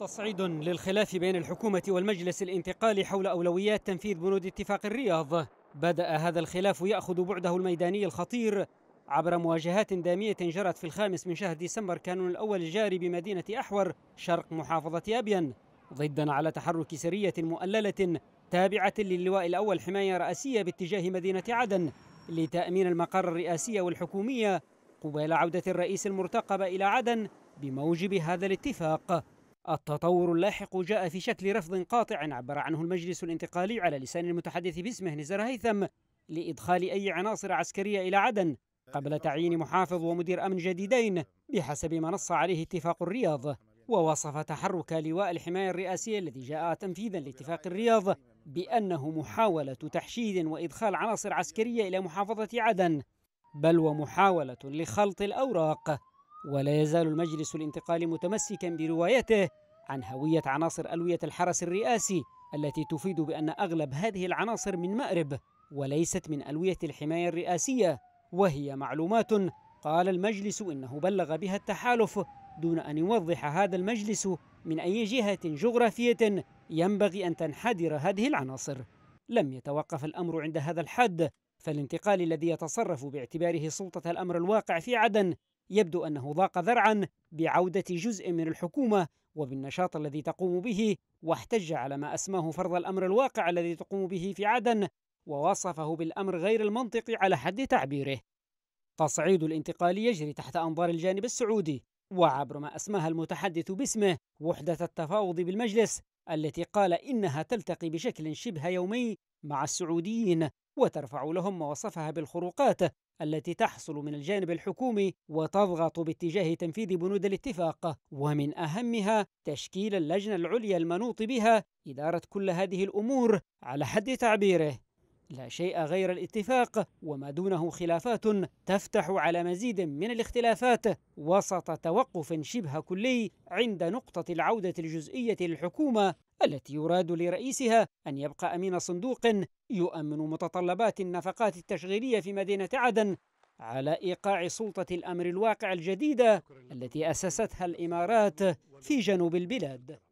تصعيد للخلاف بين الحكومة والمجلس الانتقالي حول أولويات تنفيذ بنود اتفاق الرياض بدأ هذا الخلاف يأخذ بعده الميداني الخطير عبر مواجهات دامية جرت في الخامس من شهر ديسمبر كانون الأول الجاري بمدينة أحور شرق محافظة أبين ضدا على تحرك سرية مؤللة تابعة للواء الأول حماية رئاسية باتجاه مدينة عدن لتأمين المقر الرئاسي والحكومية قبيل عودة الرئيس المرتقب إلى عدن بموجب هذا الاتفاق التطور اللاحق جاء في شكل رفض قاطع عبر عنه المجلس الانتقالي على لسان المتحدث باسمه نزار هيثم لإدخال أي عناصر عسكرية إلى عدن قبل تعيين محافظ ومدير أمن جديدين بحسب ما نص عليه اتفاق الرياض ووصف تحرك لواء الحماية الرئاسية الذي جاء تنفيذا لاتفاق الرياض بأنه محاولة تحشيد وإدخال عناصر عسكرية إلى محافظة عدن بل ومحاولة لخلط الأوراق ولا يزال المجلس الانتقالي متمسكا بروايته عن هوية عناصر ألوية الحرس الرئاسي التي تفيد بأن أغلب هذه العناصر من مأرب وليست من ألوية الحماية الرئاسية وهي معلومات قال المجلس إنه بلغ بها التحالف دون أن يوضح هذا المجلس من أي جهة جغرافية ينبغي أن تنحدر هذه العناصر لم يتوقف الأمر عند هذا الحد فالانتقال الذي يتصرف باعتباره سلطة الأمر الواقع في عدن يبدو أنه ضاق ذرعا بعودة جزء من الحكومة وبالنشاط الذي تقوم به واحتج على ما أسماه فرض الأمر الواقع الذي تقوم به في عدن ووصفه بالأمر غير المنطقي على حد تعبيره تصعيد الانتقال يجري تحت أنظار الجانب السعودي وعبر ما أسماها المتحدث باسمه وحدة التفاوض بالمجلس التي قال إنها تلتقي بشكل شبه يومي مع السعوديين وترفع لهم ما وصفها بالخروقات التي تحصل من الجانب الحكومي وتضغط باتجاه تنفيذ بنود الاتفاق ومن أهمها تشكيل اللجنة العليا المنوط بها إدارة كل هذه الأمور على حد تعبيره لا شيء غير الاتفاق وما دونه خلافات تفتح على مزيد من الاختلافات وسط توقف شبه كلي عند نقطة العودة الجزئية للحكومة التي يراد لرئيسها أن يبقى أمين صندوق يؤمن متطلبات النفقات التشغيلية في مدينة عدن على إيقاع سلطة الأمر الواقع الجديدة التي أسستها الإمارات في جنوب البلاد